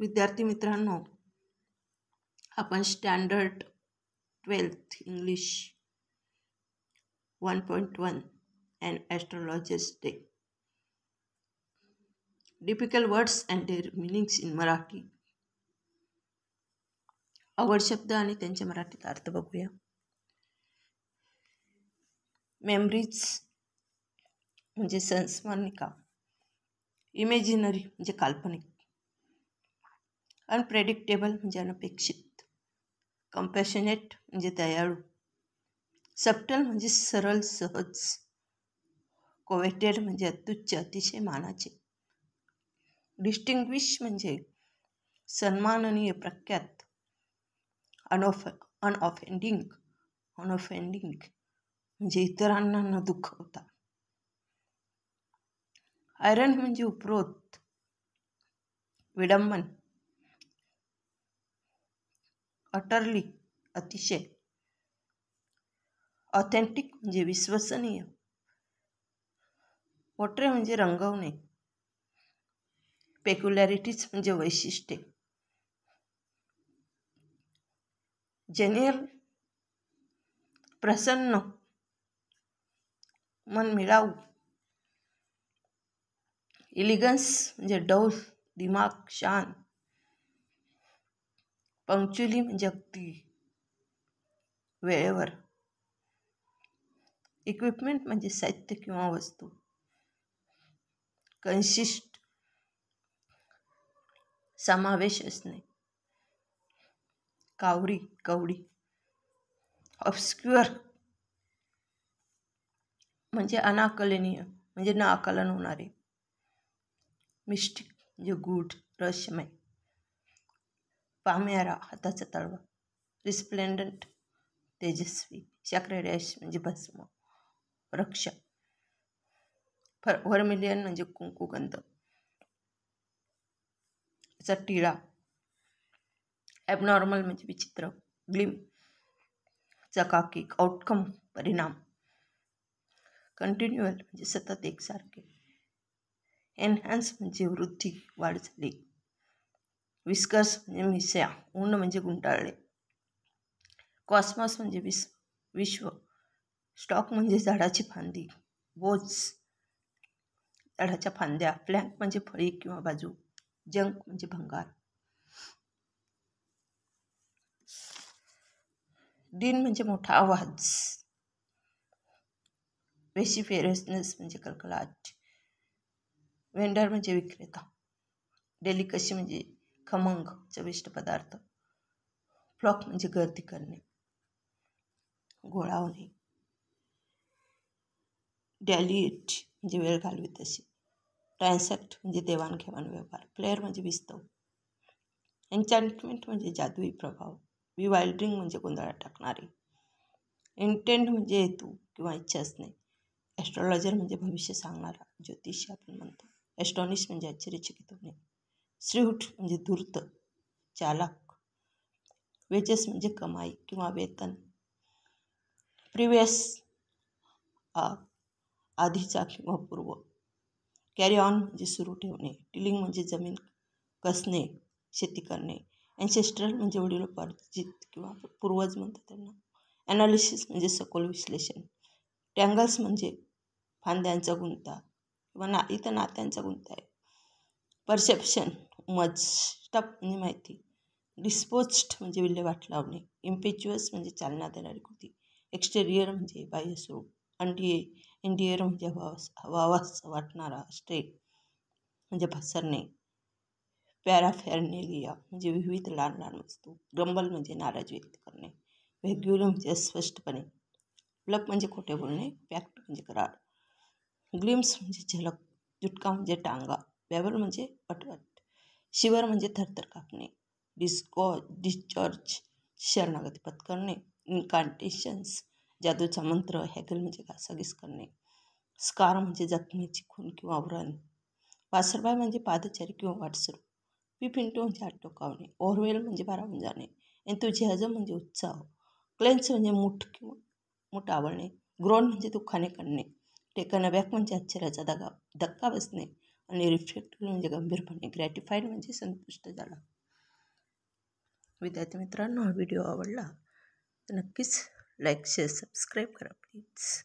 विद्यार्थी मित्रांनो आपण standard twelfth English one point one and astrologist day difficult words and their meanings in Marathi आवड शब्द आणि त्यांच्या मराठीत अर्थ बघूया मेमरीज म्हणजे संस्मरणिका इमेजिनरी म्हणजे काल्पनिक अनप्रेडिक्टेबल म्हणजे अनपेक्षित कंपॅशनेट म्हणजे दयाळू सप्टल म्हणजे सरळ सहज कोवेटेड म्हणजे अत्युच्च अतिशय मानाचे डिस्टिंग्विश म्हणजे सन्माननीय प्रख्यात अनऑफ अनऑफेंडिंग अनऑफेंडिंग म्हणजे इतरांना न दुखवता आयरन म्हणजे उपरोत विडंबन अटरली अतिशय ऑथेंटिक म्हणजे विश्वसनीय पोट्रे म्हणजे रंगवणे पेक्युलॅरिटीज म्हणजे वैशिष्ट्ये जेनियल प्रसन्न मन मिळाऊ इलिगन्स म्हणजे डौल दिमाग शांत पंक्च्युलिम जगती वेळेवर इक्विपमेंट म्हणजे साहित्य किंवा वस्तू कन्सिस्ट समावेश असणे कावरी कवडी ऑब्स्क्युअर म्हणजे अनाकलनीय म्हणजे नाकलन होणारे मिस्टिक म्हणजे गूढ रहस्यमय पाहण्यारा हाताचा तळवा रिस्प्लेंडेंट तेजस्वी शाक्ररेश म्हणजे भस्म रक्षा फर व्हर्मिलियन म्हणजे कुंकू त्याचा टिळा ॲबनॉर्मल म्हणजे विचित्र ग्लिम चकाकीक आउटकम परिणाम कंटिन्युअल म्हणजे सतत एकसारखे एनहॅन्स म्हणजे वृद्धी वाढ झाली विस्कस म्हणजे मिस्या मजे म्हणजे गुंटाळले कॉस्मॉस म्हणजे विस विश्व स्टॉक मजे झाडाची फांदी बोज झाडाच्या फांद्या फ्लॅंक मजे फरी कि बाजू जंक मजे भंगार डीन मजे मोटा आवाज वेशिफेरसनेस मजे कलकलाट वेंडर मजे विक्रेता डेलिकसी मजे खमंग चविष्ट पदार्थ फ्लॉक म्हणजे गर्दी करणे गोळा होणे डॅलिट म्हणजे वेळ घालवीत अशी ट्रान्सॅक्ट म्हणजे देवाणघेवाण व्यवहार प्लेअर म्हणजे विस्तव एन्चॅन्टमेंट म्हणजे जादुई प्रभाव वी विवायल्ड्रिंग म्हणजे गोंधळात टाकणारे इंटेंट म्हणजे हेतू किंवा इच्छा असणे ॲस्ट्रॉलॉजर म्हणजे भविष्य सांगणारा ज्योतिष आपण म्हणतो ॲस्ट्रॉनिश म्हणजे आश्चर्यचकित होणे श्रीहूट म्हणजे धूर्त चालक वेजेस म्हणजे कमाई किंवा वेतन प्रिव्हियस आधीचा किंवा पूर्व कॅरी ऑन म्हणजे सुरू ठेवणे टिलिंग म्हणजे जमीन कसणे शेती करणे अँसेस्ट्रल म्हणजे परिचित किंवा पूर्वज म्हणतात त्यांना ॲनालिसिस म्हणजे सखोल विश्लेषण टँगल्स म्हणजे फांद्यांचा गुंता किंवा ना इथं नात्यांचा गुंता आहे परसेप्शन मजटप म्हणजे माहिती डिस्पोज्ड म्हणजे विल्हेवाट लावणे इम्पेच्युअस म्हणजे चालना देणारी कृती एक्स्टेरियर म्हणजे बाह्य स्वरूप अंडिये इंडियर म्हणजे हवास हवावास वाटणारा स्ट्रेट म्हणजे पसरणे पॅराफेरनेलिया म्हणजे विविध लहान लहान वस्तू ग्रंबल म्हणजे नाराज व्यक्त करणे व्हॅग्युलम म्हणजे अस्पष्टपणे प्लप म्हणजे खोटे बोलणे पॅक्ट म्हणजे करार ग्लिम्स म्हणजे झलक जुटका म्हणजे टांगा बॅबल म्हणजे अटवट शिवर म्हणजे थरथर कापणे डिस्को डिस्चार्ज शरणागती पत्करणे इन्कांटेशन्स जादूचा मंत्र हॅगल म्हणजे घासाघीस करणे स्कार म्हणजे जखमेची खून किंवा व्रण वासरबाय म्हणजे पादचारी किंवा वाटसरू पिपिंटो म्हणजे आठ टोकावणे ओरवेल म्हणजे बारावून जाणे एन्थुझियाझम म्हणजे उत्साह क्लेन्स म्हणजे मुठ किंवा मुठ आवळणे ग्रोन म्हणजे दुःखाने करणे टेकन बॅक म्हणजे आश्चर्याचा दगा धक्का बसणे आणि रिफ्लेक्टेड म्हणजे गंभीरपणे ग्रॅटिफाईड म्हणजे संतुष्ट झाला विद्यार्थी मित्रांनो हा व्हिडिओ आवडला तर नक्कीच लाईक शेअर सबस्क्राईब करा प्लीज